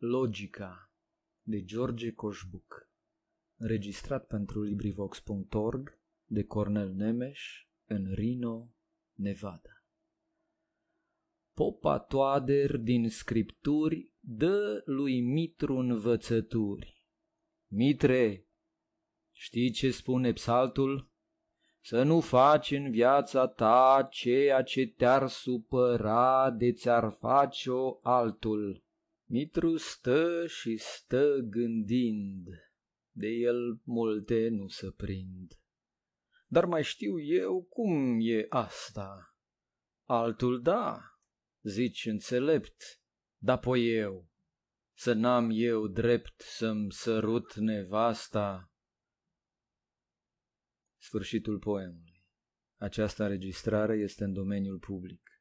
Logica de George Coșbuc Înregistrat pentru LibriVox.org de Cornel Nemes în Reno, Nevada Popa toader din scripturi dă lui Mitru învățături. Mitre, știi ce spune psaltul? Să nu faci în viața ta ceea ce te-ar supăra de ți-ar face-o altul Mitru stă și stă gândind, de el multe nu se prind. Dar mai știu eu cum e asta. Altul da, zici înțelept, dar poi eu, să n-am eu drept să-mi sărut nevasta. Sfârșitul poemului. Această înregistrare este în domeniul public.